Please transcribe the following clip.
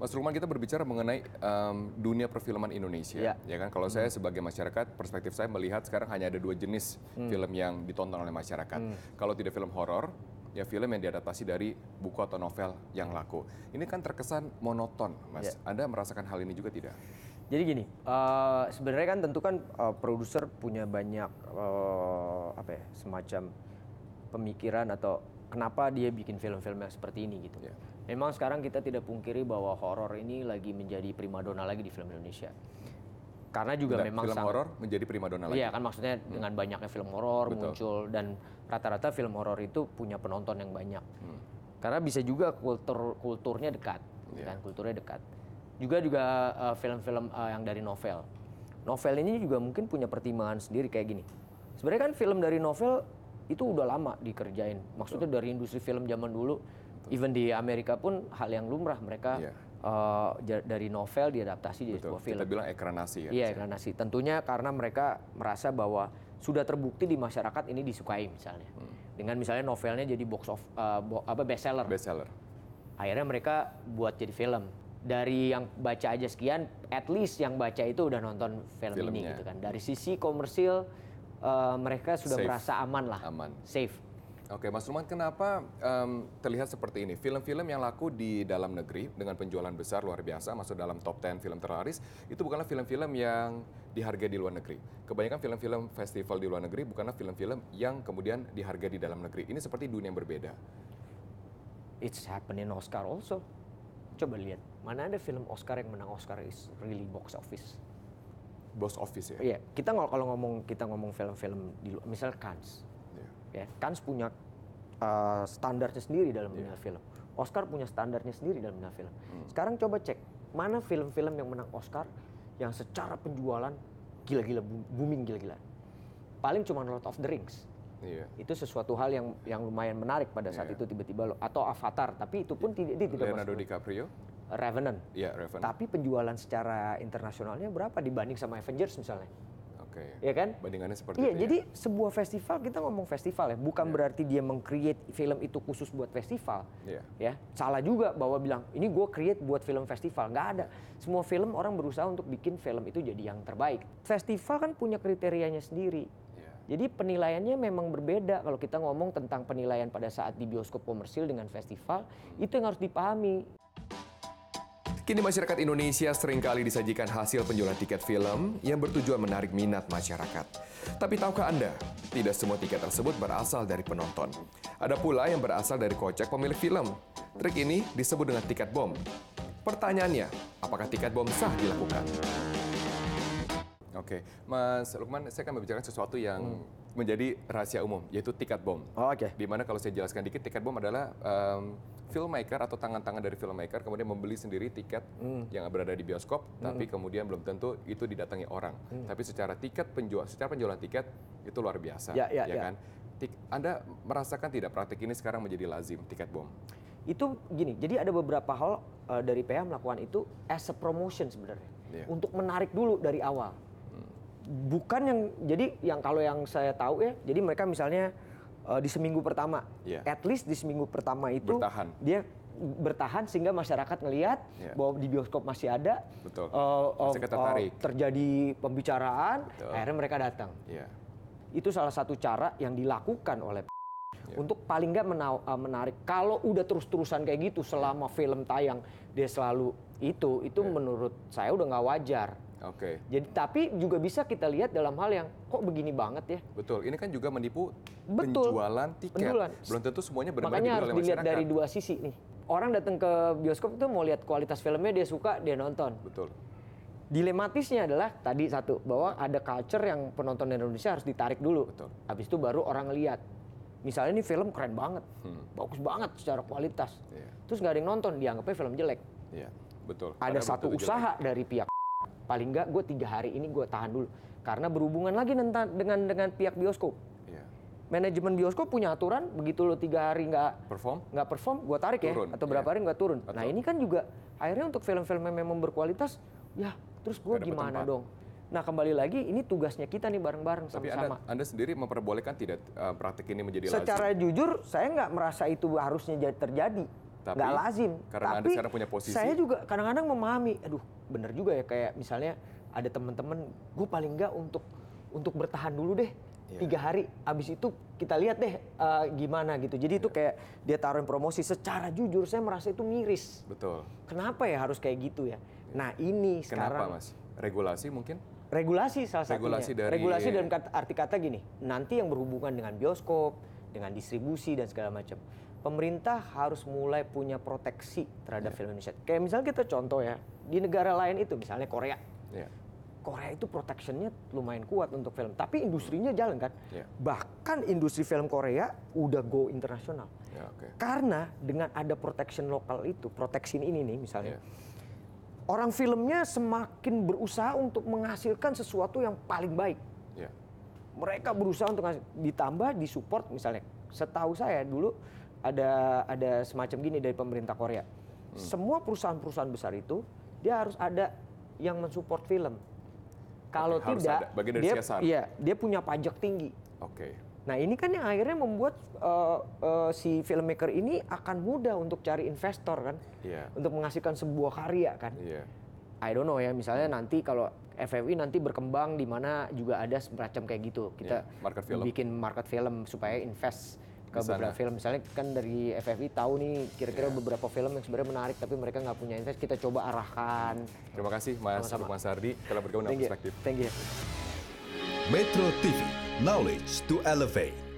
Mas Rukman kita berbicara mengenai um, dunia perfilman Indonesia, ya, ya kan? Kalau hmm. saya sebagai masyarakat, perspektif saya melihat sekarang hanya ada dua jenis hmm. film yang ditonton oleh masyarakat. Hmm. Kalau tidak film horor, ya film yang diadaptasi dari buku atau novel yang laku. Ini kan terkesan monoton, Mas. Ya. Anda merasakan hal ini juga tidak? Jadi gini, uh, sebenarnya kan tentu kan uh, produser punya banyak uh, apa ya, semacam pemikiran atau kenapa dia bikin film-film yang seperti ini gitu. Yeah. Memang sekarang kita tidak pungkiri bahwa horor ini lagi menjadi primadona lagi di film Indonesia. Karena juga memang film horor menjadi primadona lagi. Iya kan maksudnya hmm. dengan banyaknya film horor muncul dan rata-rata film horor itu punya penonton yang banyak. Hmm. Karena bisa juga kultur kulturnya dekat, yeah. kan kulturnya dekat. Juga juga uh, film-film uh, yang dari novel. Novel ini juga mungkin punya pertimbangan sendiri kayak gini. Sebenarnya kan film dari novel itu udah lama dikerjain. Maksudnya dari industri film zaman dulu, Betul. even di Amerika pun hal yang lumrah mereka yeah. Iya. uh, dari novel diadaptasi jadi sebuah film. Kita bilang ekranasi ya. Iya ekranasi. Tentunya karena mereka merasa bahwa sudah terbukti di masyarakat ini disukai misalnya. Hmm. Dengan misalnya novelnya jadi box of uh, apa bestseller. Bestseller. Akhirnya mereka buat jadi film dari yang baca aja sekian, at least yang baca itu udah nonton film Filmnya. ini gitu kan. Dari sisi komersil, Eh, mereka sudah safe. merasa aman lah, aman. safe. Oke, Mas Ruman, kenapa um, terlihat seperti ini? Film-film yang laku di dalam negeri dengan penjualan besar luar biasa, masuk dalam top 10 film terlaris, itu bukanlah film-film yang dihargai di luar negeri. Kebanyakan film-film festival di luar negeri bukanlah film-film yang kemudian dihargai di dalam negeri. Ini seperti dunia yang berbeda. It's happening Oscar also. Coba lihat, mana ada film Oscar yang menang Oscar is really box office box office ya. Iya, kita nggak kalau ngomong kita ngomong film-film di misal Cannes. Yeah. Ya, Cannes punya uh, standarnya sendiri dalam dunia iya. film. Oscar punya standarnya sendiri dalam dunia film. Hmm. Sekarang coba cek mana film-film yang menang Oscar yang secara penjualan gila-gila booming gila-gila. Paling cuma Lord of the Rings. Yeah. Itu sesuatu hal yang yang lumayan menarik pada saat yeah. itu tiba-tiba lo atau Avatar, tapi itu pun yeah. tidak tidak Leonardo masuk. DiCaprio Revenant. Iya, Revenant. Tapi penjualan secara internasionalnya berapa dibanding sama Avengers misalnya? Oke. Okay. Ya kan? Bandingannya seperti iya, itu. Iya, jadi sebuah festival kita ngomong festival ya, bukan yeah. berarti dia mengcreate film itu khusus buat festival. Yeah. Ya, salah juga bahwa bilang ini gue create buat film festival, nggak ada. Semua film orang berusaha untuk bikin film itu jadi yang terbaik. Festival kan punya kriterianya sendiri. Iya. Jadi penilaiannya memang berbeda kalau kita ngomong tentang penilaian pada saat di bioskop komersil dengan festival, hmm. itu yang harus dipahami. Kini masyarakat Indonesia seringkali disajikan hasil penjualan tiket film yang bertujuan menarik minat masyarakat. Tapi tahukah Anda, tidak semua tiket tersebut berasal dari penonton. Ada pula yang berasal dari kocek pemilik film. Trik ini disebut dengan tiket bom. Pertanyaannya, apakah tiket bom sah dilakukan? Oke, Mas Lukman, saya akan membicarakan sesuatu yang hmm. menjadi rahasia umum, yaitu tiket bom. Oh, Oke. Okay. Dimana kalau saya jelaskan dikit, tiket bom adalah um, filmmaker atau tangan-tangan dari filmmaker kemudian membeli sendiri tiket mm. yang berada di bioskop, mm. tapi kemudian belum tentu itu didatangi orang. mm. Tapi secara tiket penjual, secara penjualan tiket itu luar biasa, ya, ya, ya, ya. kan? Tik, Anda merasakan tidak praktik ini sekarang menjadi lazim tiket bom? Itu gini, jadi ada beberapa hal uh, dari PH melakukan itu as a promotion sebenarnya, yeah. untuk menarik dulu dari awal. Hmm. Bukan yang jadi yang kalau yang saya tahu ya, jadi mereka misalnya uh, di seminggu pertama. Yeah. At least di seminggu pertama itu bertahan. dia bertahan sehingga masyarakat ngelihat yeah. bahwa di bioskop masih ada Betul. Uh, masih uh, uh, terjadi pembicaraan Betul. akhirnya mereka datang yeah. itu salah satu cara yang dilakukan oleh yeah. untuk paling nggak mena menarik kalau udah terus-terusan kayak gitu selama iya. film tayang dia selalu itu itu yeah. menurut saya udah nggak wajar Oke. Okay. Jadi tapi juga bisa kita lihat dalam hal yang kok begini banget ya. Betul. Ini kan juga menipu Betul. penjualan tiket. Penjualan. Belum tentu semuanya benar Makanya harus dilihat masyarakat. dari dua sisi nih. Orang datang ke bioskop itu mau lihat kualitas filmnya dia suka dia nonton. Betul. Dilematisnya adalah tadi satu bahwa ada culture yang penonton Indonesia harus ditarik dulu. Betul. Habis itu baru orang lihat. Misalnya ini film keren banget, hmm. bagus banget secara kualitas. Yeah. Terus nggak ada yang nonton, dianggapnya film jelek. Yeah. Betul. Ada, Karena satu usaha jelek. dari pihak paling nggak gue tiga hari ini gue tahan dulu karena berhubungan lagi dengan dengan, dengan pihak bioskop iya. manajemen bioskop punya aturan begitu lo tiga hari nggak perform nggak perform gue tarik ya, turun. ya atau berapa yeah. hari nggak turun Betul. nah ini kan juga akhirnya untuk film-film yang memang berkualitas ya terus gue gimana tempat. dong Nah kembali lagi ini tugasnya kita nih bareng-bareng sama-sama. anda, anda sendiri memperbolehkan tidak uh, praktik ini menjadi Secara lazim? jujur saya nggak merasa itu harusnya terjadi. Tapi, nggak lazim. Karena Tapi anda sekarang punya posisi. Saya juga kadang-kadang memahami, aduh bener juga ya kayak misalnya ada teman-teman, gue paling nggak untuk untuk bertahan dulu deh yeah. tiga hari, abis itu kita lihat deh uh, gimana gitu. Jadi yeah. itu iya. kayak dia taruhin promosi secara jujur saya merasa itu miris. Betul. Kenapa ya harus kayak gitu ya? Iya. Nah ini sekarang. Kenapa mas? Regulasi mungkin? Regulasi salah satunya. Regulasi dari. Regulasi dalam arti kata gini, nanti yang berhubungan dengan bioskop, dengan distribusi dan segala macam pemerintah harus mulai punya proteksi terhadap yeah. film Indonesia. Kayak misalnya kita contoh ya, di negara lain itu misalnya Korea. Yeah. Korea itu protectionnya lumayan kuat untuk film, tapi industrinya jalan kan. Yeah. Bahkan industri film Korea udah go internasional. Yeah, okay. Karena dengan ada protection lokal itu, protection ini nih misalnya, yeah. orang filmnya semakin berusaha untuk menghasilkan sesuatu yang paling baik. Yeah. Mereka berusaha untuk ditambah disupport misalnya. Setahu saya dulu ada ada semacam gini dari pemerintah Korea. Hmm. Semua perusahaan-perusahaan besar itu dia harus ada yang mensupport film. Kalau okay, tidak, ada, dia, CSR. Iya, dia punya pajak tinggi. Oke. Nah ini kan yang akhirnya membuat uh, uh, si filmmaker ini akan mudah untuk cari investor kan, yeah. untuk menghasilkan sebuah karya kan. Yeah. I don't know ya, misalnya hmm. nanti kalau FFI nanti berkembang di mana juga ada semacam kayak gitu. Kita yeah, market bikin market film supaya invest ke beberapa film misalnya kan dari FFI tahu nih kira-kira yeah. beberapa film yang sebenarnya menarik tapi mereka nggak punya insight kita coba arahkan terima kasih Mas Sama -sama. Mas telah bergabung dengan perspektif thank you Metro TV Knowledge to Elevate